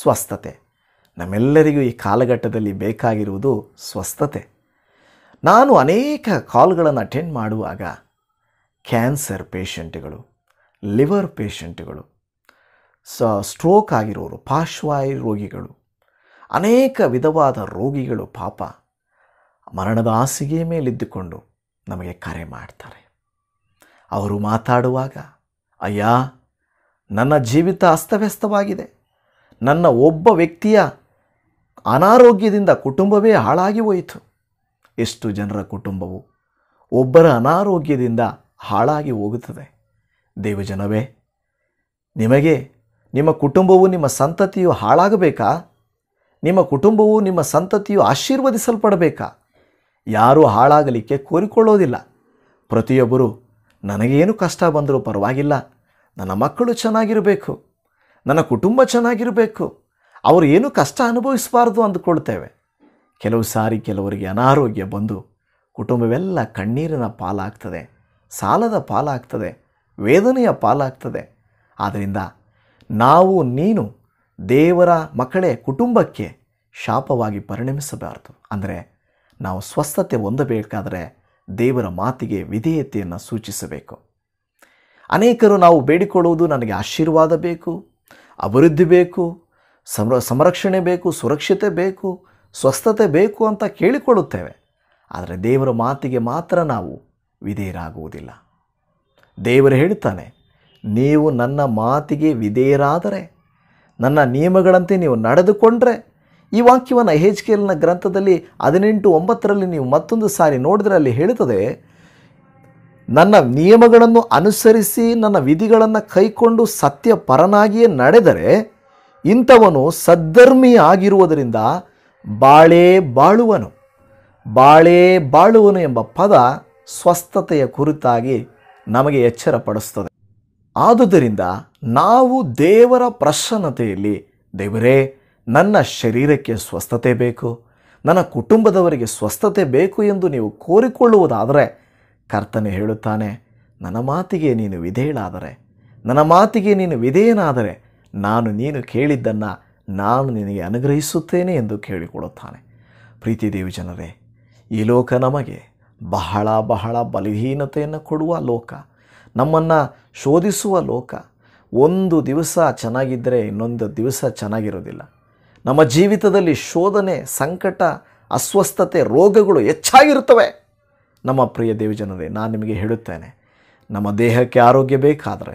ಸ್ವಸ್ಥತೆ ನಮ್ಮೆಲ್ಲರಿಗೂ ಈ ಕಾಲಘಟ್ಟದಲ್ಲಿ ಬೇಕಾಗಿರುವುದು ಸ್ವಸ್ಥತೆ ನಾನು ಅನೇಕ ಕಾಲ್ಗಳನ್ನು ಅಟೆಂಡ್ ಮಾಡುವಾಗ ಕ್ಯಾನ್ಸರ್ ಪೇಷಂಟ್ಗಳು ಲಿವರ್ ಪೇಷಂಟ್ಗಳು ಸ ಸ್ಟ್ರೋಕ್ ಆಗಿರೋರು ಪಾರ್ಶ್ವಾಯು ರೋಗಿಗಳು ಅನೇಕ ವಿಧವಾದ ರೋಗಿಗಳು ಪಾಪ ಮರಣದ ಹಾಸಿಗೆ ಮೇಲಿದ್ದುಕೊಂಡು ನಮಗೆ ಕರೆ ಮಾಡ್ತಾರೆ ಅವರು ಮಾತಾಡುವಾಗ ಅಯ್ಯ ನನ್ನ ಜೀವಿತ ಅಸ್ತವ್ಯಸ್ತವಾಗಿದೆ ನನ್ನ ಒಬ್ಬ ವ್ಯಕ್ತಿಯ ಅನಾರೋಗ್ಯದಿಂದ ಕುಟುಂಬವೇ ಹಾಳಾಗಿ ಹೋಯಿತು ಎಷ್ಟು ಜನರ ಕುಟುಂಬವು ಒಬ್ಬರ ಅನಾರೋಗ್ಯದಿಂದ ಹಾಳಾಗಿ ಹೋಗುತ್ತದೆ ದೇವಜನವೇ ನಿಮಗೆ ನಿಮ್ಮ ಕುಟುಂಬವು ನಿಮ್ಮ ಸಂತತಿಯು ಹಾಳಾಗಬೇಕಾ ನಿಮ್ಮ ಕುಟುಂಬವು ನಿಮ್ಮ ಸಂತತಿಯು ಆಶೀರ್ವದಿಸಲ್ಪಡಬೇಕಾ ಯಾರೂ ಹಾಳಾಗಲಿಕ್ಕೆ ಕೋರಿಕೊಳ್ಳೋದಿಲ್ಲ ಪ್ರತಿಯೊಬ್ಬರು ನನಗೇನು ಕಷ್ಟ ಬಂದರೂ ಪರವಾಗಿಲ್ಲ ನನ್ನ ಮಕ್ಕಳು ಚೆನ್ನಾಗಿರಬೇಕು ನನ್ನ ಕುಟುಂಬ ಚೆನ್ನಾಗಿರಬೇಕು ಅವರು ಏನೂ ಕಷ್ಟ ಅನುಭವಿಸಬಾರ್ದು ಅಂದುಕೊಳ್ತೇವೆ ಕೆಲವು ಸಾರಿ ಕೆಲವರಿಗೆ ಅನಾರೋಗ್ಯ ಬಂದು ಕುಟುಂಬವೆಲ್ಲ ಕಣ್ಣೀರಿನ ಪಾಲಾಗ್ತದೆ ಸಾಲದ ಪಾಲಾಗ್ತದೆ ವೇದನೆಯ ಪಾಲಾಗ್ತದೆ ಆದ್ದರಿಂದ ನಾವು ನೀನು ದೇವರ ಮಕ್ಕಳೇ ಕುಟುಂಬಕ್ಕೆ ಶಾಪವಾಗಿ ಪರಿಣಮಿಸಬಾರದು ಅಂದರೆ ನಾವು ಸ್ವಸ್ಥತೆ ಹೊಂದಬೇಕಾದರೆ ದೇವರ ಮಾತಿಗೆ ವಿಧೇಯತೆಯನ್ನು ಸೂಚಿಸಬೇಕು ಅನೇಕರು ನಾವು ಬೇಡಿಕೊಳ್ಳುವುದು ನನಗೆ ಆಶೀರ್ವಾದ ಬೇಕು ಅಭಿವೃದ್ಧಿ ಬೇಕು ಸಂರ ಸಂರಕ್ಷಣೆ ಬೇಕು ಸುರಕ್ಷತೆ ಬೇಕು ಸ್ವಸ್ಥತೆ ಬೇಕು ಅಂತ ಕೇಳಿಕೊಳ್ಳುತ್ತೇವೆ ಆದರೆ ದೇವರ ಮಾತಿಗೆ ಮಾತ್ರ ನಾವು ವಿಧೇಯರಾಗುವುದಿಲ್ಲ ದೇವರು ಹೇಳುತ್ತಾನೆ ನೀವು ನನ್ನ ಮಾತಿಗೆ ವಿಧೇಯರಾದರೆ ನನ್ನ ನಿಯಮಗಳಂತೆ ನೀವು ನಡೆದುಕೊಂಡ್ರೆ ಈ ವಾಕ್ಯವನ್ನು ಹೆಚ್ ಗ್ರಂಥದಲ್ಲಿ ಹದಿನೆಂಟು ಒಂಬತ್ತರಲ್ಲಿ ನೀವು ಮತ್ತೊಂದು ಸಾರಿ ನೋಡಿದರೆ ಅಲ್ಲಿ ಹೇಳುತ್ತದೆ ನನ್ನ ನಿಯಮಗಳನ್ನು ಅನುಸರಿಸಿ ನನ್ನ ವಿಧಿಗಳನ್ನು ಕೈಕೊಂಡು ಸತ್ಯ ಪರನಾಗಿಯೇ ನಡೆದರೆ ಇಂಥವನು ಸದ್ಧರ್ಮಿ ಆಗಿರುವುದರಿಂದ ಬಾಳೆ ಬಾಳುವನು ಬಾಳೇ ಬಾಳುವನು ಎಂಬ ಪದ ಸ್ವಸ್ಥತೆಯ ಕುರಿತಾಗಿ ನಮಗೆ ಎಚ್ಚರಪಡಿಸ್ತದೆ ಆದುದರಿಂದ ನಾವು ದೇವರ ಪ್ರಸನ್ನತೆಯಲ್ಲಿ ದೇವರೇ ನನ್ನ ಶರೀರಕ್ಕೆ ಸ್ವಸ್ಥತೆ ಬೇಕು ನನ್ನ ಕುಟುಂಬದವರಿಗೆ ಸ್ವಸ್ಥತೆ ಬೇಕು ಎಂದು ನೀವು ಕೋರಿಕೊಳ್ಳುವುದಾದರೆ ಕರ್ತನೆ ಹೇಳುತ್ತಾನೆ ನನ್ನ ಮಾತಿಗೆ ನೀನು ವಿಧೇಯಳಾದರೆ ನನ್ನ ಮಾತಿಗೆ ನೀನು ವಿಧೇಯನಾದರೆ ನಾನು ನೀನು ಕೇಳಿದ್ದನ್ನು ನಾನು ನಿನಗೆ ಅನುಗ್ರಹಿಸುತ್ತೇನೆ ಎಂದು ಕೇಳಿಕೊಳ್ಳುತ್ತಾನೆ ಪ್ರೀತಿ ಜನರೇ ಈ ಲೋಕ ನಮಗೆ ಬಹಳ ಬಹಳ ಬಲಹೀನತೆಯನ್ನು ಕೊಡುವ ಲೋಕ ನಮ್ಮನ್ನು ಶೋಧಿಸುವ ಲೋಕ ಒಂದು ದಿವಸ ಚೆನ್ನಾಗಿದ್ದರೆ ಇನ್ನೊಂದು ದಿವಸ ಚೆನ್ನಾಗಿರೋದಿಲ್ಲ ನಮ್ಮ ಜೀವಿತದಲ್ಲಿ ಶೋಧನೆ ಸಂಕಟ ಅಸ್ವಸ್ಥತೆ ರೋಗಗಳು ಹೆಚ್ಚಾಗಿರುತ್ತವೆ ನಮ್ಮ ಪ್ರಿಯ ದೇವಜನರೇ ನಾನು ನಿಮಗೆ ಹೇಳುತ್ತೇನೆ ನಮ್ಮ ದೇಹಕ್ಕೆ ಆರೋಗ್ಯ ಬೇಕಾದರೆ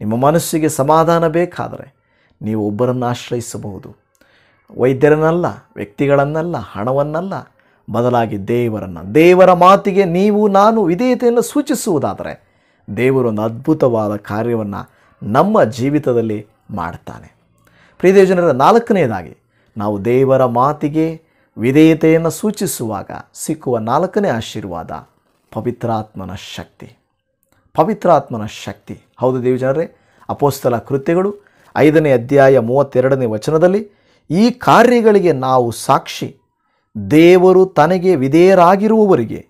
ನಿಮ್ಮ ಮನಸ್ಸಿಗೆ ಸಮಾಧಾನ ಬೇಕಾದರೆ ನೀವು ಒಬ್ಬರನ್ನು ಆಶ್ರಯಿಸಬಹುದು ವೈದ್ಯರನ್ನಲ್ಲ ವ್ಯಕ್ತಿಗಳನ್ನಲ್ಲ ಹಣವನ್ನಲ್ಲ ಬದಲಾಗಿ ದೇವರನ್ನು ದೇವರ ಮಾತಿಗೆ ನೀವು ನಾನು ವಿಧೇಯತೆಯನ್ನು ಸೂಚಿಸುವುದಾದರೆ ದೇವರೊಂದು ಅದ್ಭುತವಾದ ಕಾರ್ಯವನ್ನು ನಮ್ಮ ಜೀವಿತದಲ್ಲಿ ಮಾಡ್ತಾನೆ ಪ್ರಿಯ ಜನರ ನಾಲ್ಕನೆಯದಾಗಿ ನಾವು ದೇವರ ಮಾತಿಗೆ ವಿಧೇಯತೆಯನ್ನು ಸೂಚಿಸುವಾಗ ಸಿಕ್ಕುವ ನಾಲ್ಕನೇ ಆಶೀರ್ವಾದ ಪವಿತ್ರಾತ್ಮನ ಶಕ್ತಿ ಪವಿತ್ರಾತ್ಮನ ಶಕ್ತಿ ಹೌದು ಜನರೇ ಅಪೋಸ್ತಲ ಕೃತ್ಯಗಳು ಐದನೇ ಅಧ್ಯಾಯ ಮೂವತ್ತೆರಡನೇ ವಚನದಲ್ಲಿ ಈ ಕಾರ್ಯಗಳಿಗೆ ನಾವು ಸಾಕ್ಷಿ ದೇವರು ತನಗೆ ವಿಧೇಯರಾಗಿರುವವರಿಗೆ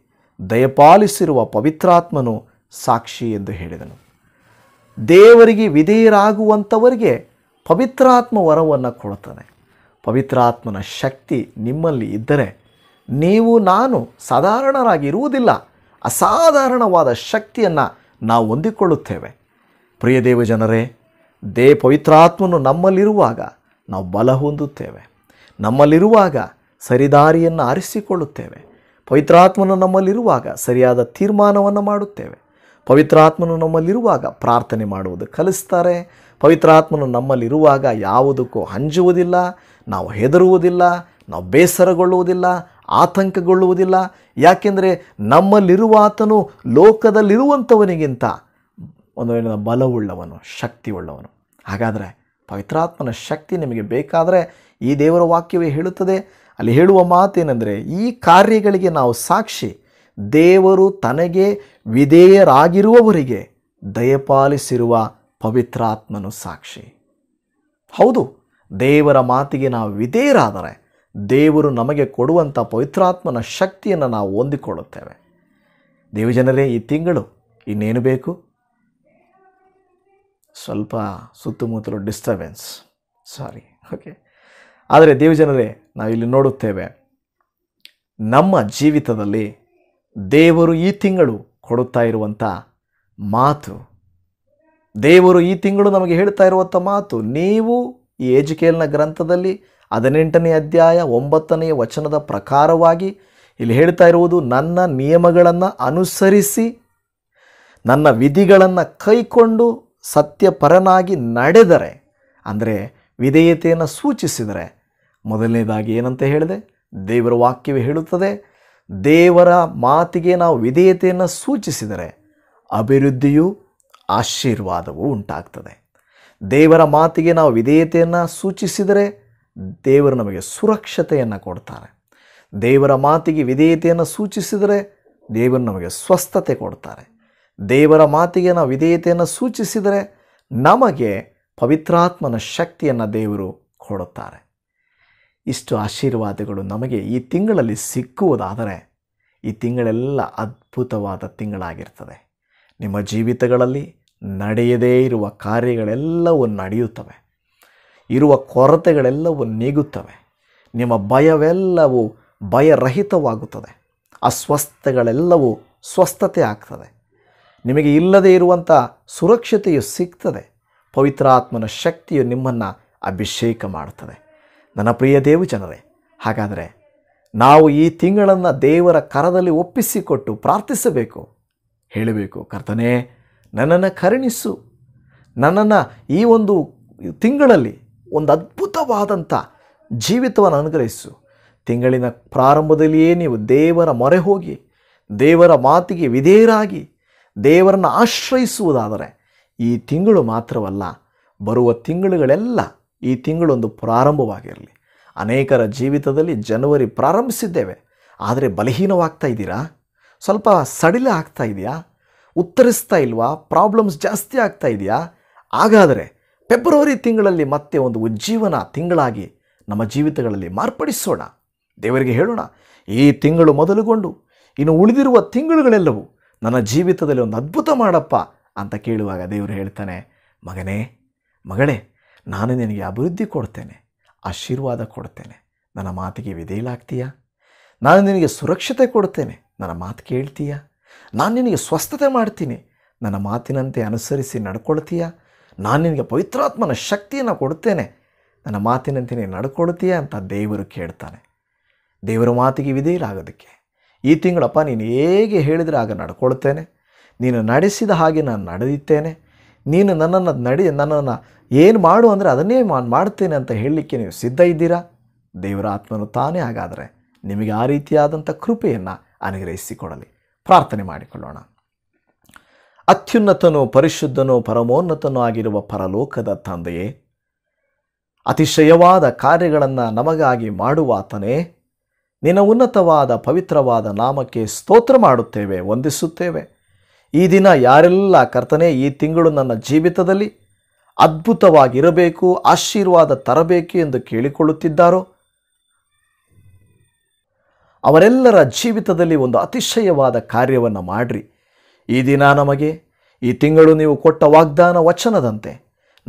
ದಯಪಾಲಿಸಿರುವ ಪವಿತ್ರಾತ್ಮನು ಸಾಕ್ಷಿ ಎಂದು ಹೇಳಿದನು ದೇವರಿಗೆ ವಿಧೇಯರಾಗುವಂಥವರಿಗೆ ಪವಿತ್ರಾತ್ಮ ವರವನ್ನು ಕೊಡುತ್ತಾನೆ ಪವಿತ್ರಾತ್ಮನ ಶಕ್ತಿ ನಿಮ್ಮಲ್ಲಿ ಇದ್ದರೆ ನೀವು ನಾನು ಸಾಧಾರಣರಾಗಿರುವುದಿಲ್ಲ ಅಸಾಧಾರಣವಾದ ಶಕ್ತಿಯನ್ನು ನಾವು ಹೊಂದಿಕೊಳ್ಳುತ್ತೇವೆ ಪ್ರಿಯ ಜನರೇ ದೇ ಪವಿತ್ರಾತ್ಮನು ನಮ್ಮಲ್ಲಿರುವಾಗ ನಾವು ಬಲ ಹೊಂದುತ್ತೇವೆ ನಮ್ಮಲ್ಲಿರುವಾಗ ಸರಿದಾರಿಯನ್ನು ಆರಿಸಿಕೊಳ್ಳುತ್ತೇವೆ ಪವಿತ್ರಾತ್ಮನು ನಮ್ಮಲ್ಲಿರುವಾಗ ಸರಿಯಾದ ತೀರ್ಮಾನವನ್ನು ಮಾಡುತ್ತೇವೆ ಪವಿತ್ರಾತ್ಮನು ನಮ್ಮಲ್ಲಿರುವಾಗ ಪ್ರಾರ್ಥನೆ ಮಾಡುವುದು ಕಲಿಸ್ತಾರೆ ಪವಿತ್ರಾತ್ಮನು ನಮ್ಮಲ್ಲಿರುವಾಗ ಯಾವುದಕ್ಕೂ ಹಂಜುವುದಿಲ್ಲ ನಾವು ಹೆದರುವುದಿಲ್ಲ ನಾವು ಬೇಸರಗೊಳ್ಳುವುದಿಲ್ಲ ಆತಂಕಗೊಳ್ಳುವುದಿಲ್ಲ ಯಾಕೆಂದರೆ ನಮ್ಮಲ್ಲಿರುವ ಆತನು ಲೋಕದಲ್ಲಿರುವಂಥವನಿಗಿಂತ ಒಂದು ಬಲವುಳ್ಳವನು ಶಕ್ತಿ ಉಳ್ಳವನು ಹಾಗಾದರೆ ಪವಿತ್ರಾತ್ಮನ ಶಕ್ತಿ ನಿಮಗೆ ಬೇಕಾದರೆ ಈ ದೇವರ ವಾಕ್ಯವೇ ಹೇಳುತ್ತದೆ ಅಲ್ಲಿ ಹೇಳುವ ಮಾತೇನೆಂದರೆ ಈ ಕಾರ್ಯಗಳಿಗೆ ನಾವು ಸಾಕ್ಷಿ ದೇವರು ತನಗೆ ವಿಧೇಯರಾಗಿರುವವರಿಗೆ ದಯಪಾಲಿಸಿರುವ ಪವಿತ್ರಾತ್ಮನು ಸಾಕ್ಷಿ ಹೌದು ದೇವರ ಮಾತಿಗೆ ನಾವು ವಿಧೇಯರಾದರೆ ದೇವರು ನಮಗೆ ಕೊಡುವಂಥ ಪವಿತ್ರಾತ್ಮನ ಶಕ್ತಿಯನ್ನು ನಾವು ಹೊಂದಿಕೊಳ್ಳುತ್ತೇವೆ ದೇವಜನರೇ ಈ ತಿಂಗಳು ಇನ್ನೇನು ಬೇಕು ಸ್ವಲ್ಪ ಸುತ್ತಮುತ್ತಲು ಡಿಸ್ಟರ್ಬೆನ್ಸ್ ಸಾರಿ ಓಕೆ ಆದರೆ ದೇವಜನರೇ ನಾವಿಲ್ಲಿ ನೋಡುತ್ತೇವೆ ನಮ್ಮ ಜೀವಿತದಲ್ಲಿ ದೇವರು ಈ ತಿಂಗಳು ಕೊಡುತ್ತಾ ಇರುವಂಥ ಮಾತು ದೇವರು ಈ ತಿಂಗಳು ನಮಗೆ ಹೇಳ್ತಾ ಇರುವಂಥ ಮಾತು ನೀವು ಈ ಏಜಿಕೇಲ್ನ ಗ್ರಂಥದಲ್ಲಿ ಹದಿನೆಂಟನೇ ಅಧ್ಯಾಯ ಒಂಬತ್ತನೆಯ ವಚನದ ಪ್ರಕಾರವಾಗಿ ಇಲ್ಲಿ ಹೇಳ್ತಾ ಇರುವುದು ನನ್ನ ನಿಯಮಗಳನ್ನು ಅನುಸರಿಸಿ ನನ್ನ ವಿಧಿಗಳನ್ನು ಕೈಕೊಂಡು ಸತ್ಯಪರನಾಗಿ ನಡೆದರೆ ಅಂದರೆ ವಿಧೇಯತೆಯನ್ನು ಸೂಚಿಸಿದರೆ ಮೊದಲನೇದಾಗಿ ಏನಂತ ಹೇಳಿದೆ ದೇವರ ವಾಕ್ಯವೇ ಹೇಳುತ್ತದೆ ದೇವರ ಮಾತಿಗೆ ನಾವು ವಿಧೇಯತೆಯನ್ನು ಸೂಚಿಸಿದರೆ ಅಭಿವೃದ್ಧಿಯು ಆಶೀರ್ವಾದವು ಉಂಟಾಗ್ತದೆ ದೇವರ ಮಾತಿಗೆ ನಾವು ವಿಧೇಯತೆಯನ್ನು ಸೂಚಿಸಿದರೆ ದೇವರು ನಮಗೆ ಸುರಕ್ಷತೆಯನ್ನು ಕೊಡ್ತಾರೆ ದೇವರ ಮಾತಿಗೆ ವಿಧೇಯತೆಯನ್ನು ಸೂಚಿಸಿದರೆ ದೇವರು ನಮಗೆ ಸ್ವಸ್ಥತೆ ಕೊಡ್ತಾರೆ ದೇವರ ಮಾತಿಗೆ ನಾವು ವಿಧೇಯತೆಯನ್ನು ಸೂಚಿಸಿದರೆ ನಮಗೆ ಪವಿತ್ರಾತ್ಮನ ಶಕ್ತಿಯನ್ನು ದೇವರು ಕೊಡುತ್ತಾರೆ ಇಷ್ಟು ಆಶೀರ್ವಾದಗಳು ನಮಗೆ ಈ ತಿಂಗಳಲ್ಲಿ ಸಿಕ್ಕುವುದಾದರೆ ಈ ತಿಂಗಳೆಲ್ಲ ಅದ್ಭುತವಾದ ತಿಂಗಳಾಗಿರ್ತದೆ ನಿಮ್ಮ ಜೀವಿತಗಳಲ್ಲಿ ನಡೆಯದೇ ಇರುವ ಕಾರ್ಯಗಳೆಲ್ಲವೂ ನಡೆಯುತ್ತವೆ ಇರುವ ಕೊರತೆಗಳೆಲ್ಲವೂ ನೀಗುತ್ತವೆ ನಿಮ್ಮ ಭಯವೆಲ್ಲವೂ ಭಯರಹಿತವಾಗುತ್ತದೆ ಅಸ್ವಸ್ಥತೆಗಳೆಲ್ಲವೂ ಸ್ವಸ್ಥತೆ ಆಗ್ತದೆ ನಿಮಗೆ ಇಲ್ಲದೇ ಇರುವಂಥ ಸುರಕ್ಷತೆಯು ಸಿಗ್ತದೆ ಪವಿತ್ರಾತ್ಮನ ಶಕ್ತಿಯು ನಿಮ್ಮನ್ನು ಅಭಿಷೇಕ ಮಾಡುತ್ತದೆ ನನ್ನ ಪ್ರಿಯ ದೇವ ಜನರೇ ಹಾಗಾದರೆ ನಾವು ಈ ತಿಂಗಳನ್ನು ದೇವರ ಕರದಲ್ಲಿ ಒಪ್ಪಿಸಿಕೊಟ್ಟು ಪ್ರಾರ್ಥಿಸಬೇಕು ಹೇಳಬೇಕು ಕರ್ತನೇ ನನ್ನನ್ನು ಕರುಣಿಸು ನನ್ನನ್ನು ಈ ಒಂದು ತಿಂಗಳಲ್ಲಿ ಒಂದು ಅದ್ಭುತವಾದಂಥ ಜೀವಿತವನ್ನು ಅನುಗ್ರಹಿಸು ತಿಂಗಳಿನ ಪ್ರಾರಂಭದಲ್ಲಿಯೇ ನೀವು ದೇವರ ಮೊರೆ ಹೋಗಿ ದೇವರ ಮಾತಿಗೆ ವಿಧೇಯರಾಗಿ ದೇವರನ್ನು ಆಶ್ರಯಿಸುವುದಾದರೆ ಈ ತಿಂಗಳು ಮಾತ್ರವಲ್ಲ ಬರುವ ತಿಂಗಳುಗಳೆಲ್ಲ ಈ ತಿಂಗಳೊಂದು ಪ್ರಾರಂಭವಾಗಿರಲಿ ಅನೇಕರ ಜೀವಿತದಲ್ಲಿ ಜನವರಿ ಪ್ರಾರಂಭಿಸಿದ್ದೇವೆ ಆದರೆ ಬಲಹೀನವಾಗ್ತಾ ಇದ್ದೀರಾ ಸ್ವಲ್ಪ ಸಡಿಲ ಆಗ್ತಾ ಇದೆಯಾ ಉತ್ತರಿಸ್ತಾ ಇಲ್ವಾ ಪ್ರಾಬ್ಲಮ್ಸ್ ಜಾಸ್ತಿ ಆಗ್ತಾ ಇದೆಯಾ ಹಾಗಾದರೆ ಫೆಬ್ರವರಿ ತಿಂಗಳಲ್ಲಿ ಮತ್ತೆ ಒಂದು ಉಜ್ಜೀವನ ತಿಂಗಳಾಗಿ ನಮ್ಮ ಜೀವಿತಗಳಲ್ಲಿ ಮಾರ್ಪಡಿಸೋಣ ದೇವರಿಗೆ ಹೇಳೋಣ ಈ ತಿಂಗಳು ಮೊದಲುಗೊಂಡು ಇನ್ನು ಉಳಿದಿರುವ ತಿಂಗಳುಗಳೆಲ್ಲವೂ ನನ್ನ ಜೀವಿತದಲ್ಲಿ ಒಂದು ಅದ್ಭುತ ಮಾಡಪ್ಪ ಅಂತ ಕೇಳುವಾಗ ದೇವರು ಹೇಳ್ತಾನೆ ಮಗನೇ ಮಗಳೇ ನಾನು ನಿನಗೆ ಅಭಿವೃದ್ಧಿ ಕೊಡ್ತೇನೆ ಆಶೀರ್ವಾದ ಕೊಡ್ತೇನೆ ನನ್ನ ಮಾತಿಗೆ ವಿಧೇಯಲಾಗ್ತೀಯಾ ನಾನು ನಿನಗೆ ಸುರಕ್ಷತೆ ಕೊಡ್ತೇನೆ ನನ್ನ ಮಾತು ಕೇಳ್ತೀಯಾ ನಾನು ನಿನಗೆ ಸ್ವಸ್ಥತೆ ಮಾಡ್ತೀನಿ ನನ್ನ ಮಾತಿನಂತೆ ಅನುಸರಿಸಿ ನಡ್ಕೊಳ್ತೀಯ ನಾನು ನಿನಗೆ ಪವಿತ್ರಾತ್ಮನ ಶಕ್ತಿಯನ್ನು ಕೊಡ್ತೇನೆ ನನ್ನ ಮಾತಿನಂತೆ ನೀನು ನಡ್ಕೊಳ್ತೀಯ ಅಂತ ದೇವರು ಕೇಳ್ತಾನೆ ದೇವರ ಮಾತಿಗೆ ಆಗೋದಕ್ಕೆ ಈ ತಿಂಗಳಪ್ಪ ನೀನು ಹೇಗೆ ಹೇಳಿದರೆ ಆಗ ನಡ್ಕೊಳ್ತೇನೆ ನೀನು ನಡೆಸಿದ ಹಾಗೆ ನಾನು ನಡೆದಿದ್ದೇನೆ ನೀನು ನನ್ನನ್ನು ನಡೆ ನನ್ನನ್ನು ಏನು ಮಾಡು ಅಂದರೆ ಅದನ್ನೇ ಮಾಡ್ತೇನೆ ಅಂತ ಹೇಳಲಿಕ್ಕೆ ನೀವು ಸಿದ್ಧ ಇದ್ದೀರಾ ದೇವರ ಆತ್ಮನು ತಾನೇ ಹಾಗಾದರೆ ನಿಮಗೆ ಆ ರೀತಿಯಾದಂಥ ಕೃಪೆಯನ್ನು ಅನುಗ್ರಹಿಸಿಕೊಡಲಿ ಪ್ರಾರ್ಥನೆ ಮಾಡಿಕೊಳ್ಳೋಣ ಅತ್ಯುನ್ನತನು ಪರಿಶುದ್ಧನೂ ಪರಮೋನ್ನತನೂ ಆಗಿರುವ ಪರಲೋಕದ ತಂದೆಯೇ ಅತಿಶಯವಾದ ಕಾರ್ಯಗಳನ್ನು ನಮಗಾಗಿ ಮಾಡುವಾತನೇ ನಿನ್ನ ಉನ್ನತವಾದ ಪವಿತ್ರವಾದ ನಾಮಕ್ಕೆ ಸ್ತೋತ್ರ ಮಾಡುತ್ತೇವೆ ವಂದಿಸುತ್ತೇವೆ ಈ ದಿನ ಯಾರೆಲ್ಲ ಕರ್ತನೆ ಈ ತಿಂಗಳು ನನ್ನ ಜೀವಿತದಲ್ಲಿ ಅದ್ಭುತವಾಗಿರಬೇಕು ಆಶೀರ್ವಾದ ತರಬೇಕು ಎಂದು ಕೇಳಿಕೊಳ್ಳುತ್ತಿದ್ದಾರೋ ಅವರೆಲ್ಲರ ಜೀವಿತದಲ್ಲಿ ಒಂದು ಅತಿಶಯವಾದ ಕಾರ್ಯವನ್ನು ಮಾಡಿರಿ ಈ ದಿನ ನಮಗೆ ಈ ತಿಂಗಳು ನೀವು ಕೊಟ್ಟ ವಾಗ್ದಾನ ವಚನದಂತೆ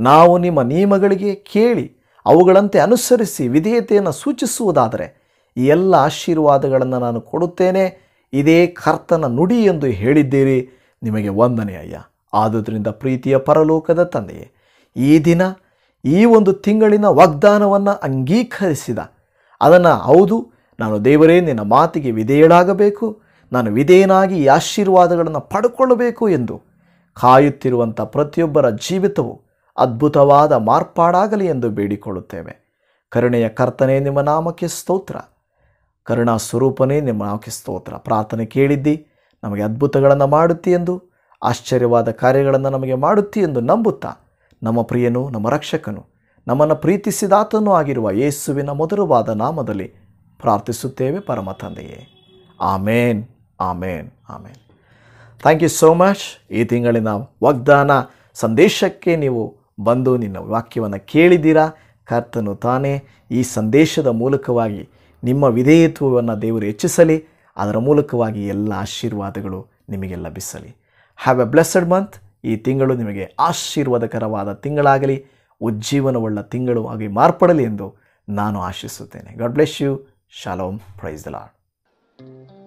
ನಾವು ನಿಮ್ಮ ನಿಯಮಗಳಿಗೆ ಕೇಳಿ ಅವುಗಳಂತೆ ಅನುಸರಿಸಿ ವಿಧೇಯತೆಯನ್ನು ಸೂಚಿಸುವುದಾದರೆ ಈ ಎಲ್ಲ ಆಶೀರ್ವಾದಗಳನ್ನು ನಾನು ಕೊಡುತ್ತೇನೆ ಇದೇ ಕರ್ತನ ನುಡಿ ಎಂದು ಹೇಳಿದ್ದೀರಿ ನಿಮಗೆ ವಂದನೆ ಅಯ್ಯ ಆದುದರಿಂದ ಪ್ರೀತಿಯ ಪರಲೋಕದ ತಂದೆಯೇ ಈ ದಿನ ಈ ಒಂದು ತಿಂಗಳಿನ ವಾಗ್ದಾನವನ್ನು ಅಂಗೀಕರಿಸಿದ ಅದನ್ನು ಹೌದು ನಾನು ದೇವರೇ ನಿನ್ನ ಮಾತಿಗೆ ವಿಧೇಯಳಾಗಬೇಕು ನಾನು ವಿಧೇಯನಾಗಿ ಈ ಆಶೀರ್ವಾದಗಳನ್ನು ಪಡ್ಕೊಳ್ಳಬೇಕು ಎಂದು ಕಾಯುತ್ತಿರುವಂಥ ಪ್ರತಿಯೊಬ್ಬರ ಜೀವಿತವು ಅದ್ಭುತವಾದ ಮಾರ್ಪಾಡಾಗಲಿ ಎಂದು ಬೇಡಿಕೊಳ್ಳುತ್ತೇವೆ ಕರುಣೆಯ ಕರ್ತನೇ ನಿಮ್ಮ ನಾಮಕ್ಕೆ ಸ್ತೋತ್ರ ಕರುಣಾ ಸ್ವರೂಪನೇ ನಿಮ್ಮ ನಾಮಕ್ಕೆ ಸ್ತೋತ್ರ ಪ್ರಾರ್ಥನೆ ಕೇಳಿದ್ದಿ ನಮಗೆ ಅದ್ಭುತಗಳನ್ನು ಮಾಡುತ್ತಿ ಎಂದು ಆಶ್ಚರ್ಯವಾದ ಕಾರ್ಯಗಳನ್ನು ನಮಗೆ ಮಾಡುತ್ತಿ ಎಂದು ನಂಬುತ್ತಾ ನಮ್ಮ ಪ್ರಿಯನು ನಮ್ಮ ರಕ್ಷಕನು ನಮ್ಮನ್ನು ಪ್ರೀತಿಸಿದಾತನೂ ಆಗಿರುವ ಯೇಸುವಿನ ಮೊದಲುವಾದ ನಾಮದಲ್ಲಿ ಪ್ರಾರ್ಥಿಸುತ್ತೇವೆ ಪರಮ ತಂದೆಯೇ amen amen amen thank you so much ಈ ತಿಂಗಳಿನ ವಾಗ್ದಾನ ಸಂದೇಶಕ್ಕೆ ನೀವು ಬಂದು ನಿನ್ನ ವಾಕ್ಯವನ್ನು ಕೇಳಿದ್ದೀರಾ ಕರ್ತನು ತಾನೇ ಈ ಸಂದೇಶದ ಮೂಲಕವಾಗಿ ನಿಮ್ಮ ವಿಧೇಯತ್ವವನ್ನು ದೇವರು ಹೆಚ್ಚಿಸಲಿ ಅದರ ಮೂಲಕವಾಗಿ ಎಲ್ಲ ಆಶೀರ್ವಾದಗಳು ನಿಮಗೆ ಲಭಿಸಲಿ ಹ್ಯಾವ್ ಎ ಬ್ಲೆಸ್ಸಡ್ ಮಂತ್ ಈ ತಿಂಗಳು ನಿಮಗೆ ಆಶೀರ್ವಾದಕರವಾದ ತಿಂಗಳಾಗಲಿ ಉಜ್ಜೀವನವುಳ್ಳ ತಿಂಗಳು ಆಗಿ ಮಾರ್ಪಡಲಿ ಎಂದು ನಾನು ಆಶಿಸುತ್ತೇನೆ God bless you Shalom. Praise the Lord.